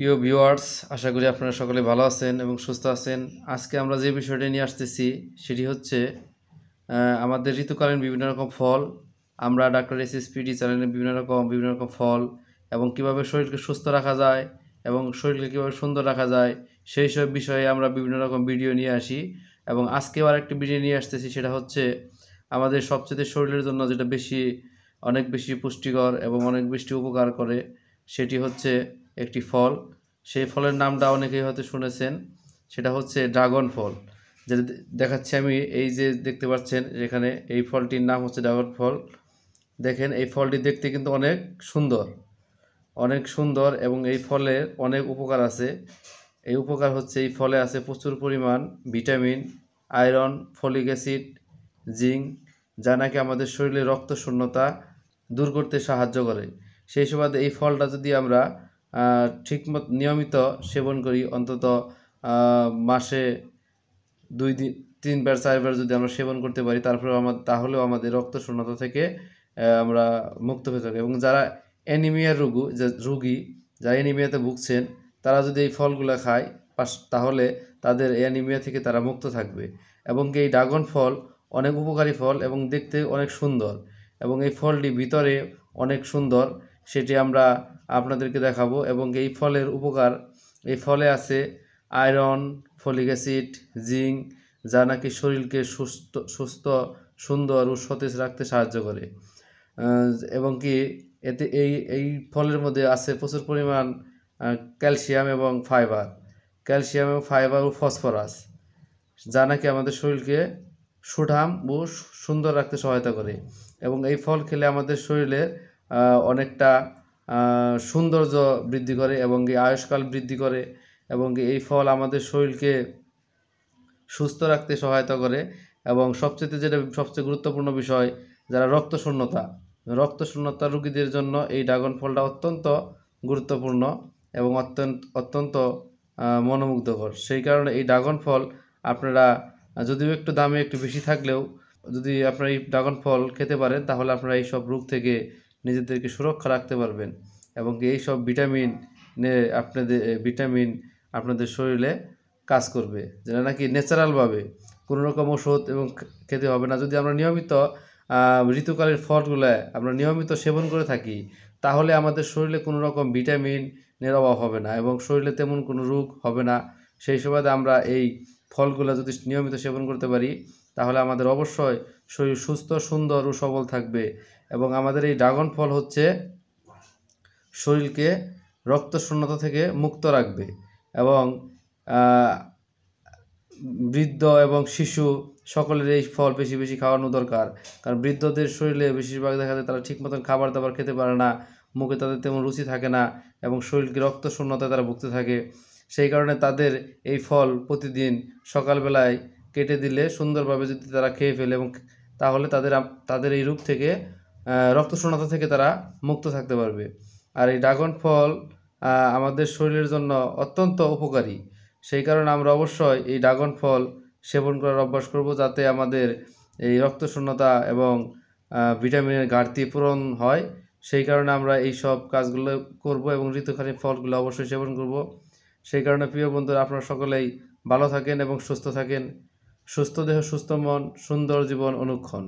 প্রিয় ভিউয়ার্স আশা করি আপনারা সকলে ভালো আছেন এবং সুস্থ আছেন আজকে আমরা যে বিষয়টি নিয়ে আসতেছি সেটি হচ্ছে আমাদের ঋতুকালীন বিভিন্ন রকম ফল আমরা ডাক্তার এসএসপিডি চ্যানেলে বিভিন্ন রকম বিভিন্ন রকম ফল এবং কিভাবে শরীরকে সুস্থ রাখা যায় এবং শরীরকে কীভাবে সুন্দর রাখা যায় সেই সব বিষয়ে আমরা বিভিন্ন রকম ভিডিও নিয়ে আসি এবং আজকেও আরেকটি ভিডিও নিয়ে আসতেছি সেটা হচ্ছে আমাদের সবচেয়ে শরীরের জন্য যেটা বেশি অনেক বেশি পুষ্টিকর এবং অনেক বেশি উপকার করে সেটি হচ্ছে একটি ফল সেই ফলের নামটা অনেকেই হয়তো শুনেছেন সেটা হচ্ছে ড্রাগন ফল যেটা দেখাচ্ছি আমি এই যে দেখতে পাচ্ছেন এখানে এই ফলটির নাম হচ্ছে ড্রাগন ফল দেখেন এই ফলটি দেখতে কিন্তু অনেক সুন্দর অনেক সুন্দর এবং এই ফলের অনেক উপকার আছে এই উপকার হচ্ছে এই ফলে আছে প্রচুর পরিমাণ vitamin iron folic acid zinc যা নাকি আমাদের শরীরে রক্ত শূন্যতা দূর করতে সাহায্য করে সেই সময় এই ফলটা যদি আমরা ঠিকমতো নিয়মিত সেবন করি অন্তত মাসে দুই দিন তিনবার চারবার যদি আমরা সেবন করতে পারি তারপরে আমার তাহলেও আমাদের রক্ত শূন্যতা থেকে আমরা মুক্ত হয়ে থাকি এবং যারা অ্যানিমিয়ার রোগু যে রুগী যারা অ্যানিমিয়াতে ভুগছেন তারা যদি এই ফলগুলো খায় পাশ তাহলে তাদের অ্যানিমিয়া থেকে তারা মুক্ত থাকবে এবং এই ড্রাগন ফল অনেক উপকারী ফল এবং দেখতে অনেক সুন্দর এবং এই ফলটি ভিতরে অনেক সুন্দর সেটি আমরা আপনাদেরকে দেখাবো এবং এই ফলের উপকার এই ফলে আছে আয়রন ফলিক অ্যাসিড জিঙ্ক যা নাকি শরীরকে সুস্থ সুস্থ সুন্দর ও সতেজ রাখতে সাহায্য করে এবং কি এতে এই এই ফলের মধ্যে আছে প্রচুর পরিমাণ ক্যালসিয়াম এবং ফাইবার ক্যালসিয়াম এবং ফাইবার ও ফসফরাস যা নাকি আমাদের শরীরকে সুঠাম ও সুন্দর রাখতে সহায়তা করে এবং এই ফল খেলে আমাদের শরীরের অনেকটা সৌন্দর্য বৃদ্ধি করে এবং এই আয়ুষ্কাল বৃদ্ধি করে এবং এই ফল আমাদের শরীরকে সুস্থ রাখতে সহায়তা করে এবং সবচেয়ে যেটা সবচেয়ে গুরুত্বপূর্ণ বিষয় যারা রক্ত শূন্যতা রক্ত শূন্যতা রোগীদের জন্য এই ড্রাগন ফলটা অত্যন্ত গুরুত্বপূর্ণ এবং অত্যন্ত অত্যন্ত মনোমুগ্ধকর সেই কারণে এই ড্রাগন ফল আপনারা যদিও একটু দামে একটু বেশি থাকলেও যদি আপনারা এই ড্রাগন ফল খেতে পারেন তাহলে আপনারা এই সব রোগ থেকে নিজেদেরকে সুরক্ষা রাখতে পারবেন এবং এই সব ভিটামিন আপনাদের ভিটামিন আপনাদের শরীরে কাজ করবে যেটা নাকি ন্যাচারালভাবে কোনো রকম ওষুধ এবং খেতে হবে না যদি আমরা নিয়মিত ঋতুকালের ফলগুলো আমরা নিয়মিত সেবন করে থাকি তাহলে আমাদের শরীরে কোনো রকম ভিটামিনের অভাব হবে না এবং শরীরে তেমন কোনো রোগ হবে না সেই সময় আমরা এই ফলগুলো যদি নিয়মিত সেবন করতে পারি তাহলে আমাদের অবশ্যই শরীর সুস্থ সুন্দর ও সবল থাকবে এবং আমাদের এই ড্রাগন ফল হচ্ছে শরীরকে রক্ত শূন্যতা থেকে মুক্ত রাখবে এবং বৃদ্ধ এবং শিশু সকলের এই ফল বেশি বেশি খাওয়ানো দরকার কারণ বৃদ্ধদের শরীরে বেশিরভাগ দেখা যায় তারা ঠিক মতন খাবার দাবার খেতে পারে না মুখে তাদের তেমন রুচি থাকে না এবং শরীরকে রক্ত শূন্যতায় তারা ভুগতে থাকে সেই কারণে তাদের এই ফল প্রতিদিন সকালবেলায় কেটে দিলে সুন্দরভাবে যদি তারা খেয়ে ফেলে এবং তাহলে তাদের তাদের এই রূপ থেকে শূন্যতা থেকে তারা মুক্ত থাকতে পারবে আর এই ড্রাগন ফল আমাদের শরীরের জন্য অত্যন্ত উপকারী সেই কারণে আমরা অবশ্যই এই ড্রাগন ফল সেবন করার অভ্যাস করব যাতে আমাদের এই রক্তশূন্যতা এবং ভিটামিনের ঘাটতি পূরণ হয় সেই কারণে আমরা এই সব কাজগুলো করব এবং ঋতুকালীন ফলগুলো অবশ্যই সেবন করব সেই কারণে প্রিয় বন্ধুরা আপনারা সকলেই ভালো থাকেন এবং সুস্থ থাকেন সুস্থ দেহ সুস্থ মন সুন্দর জীবন অনুক্ষণ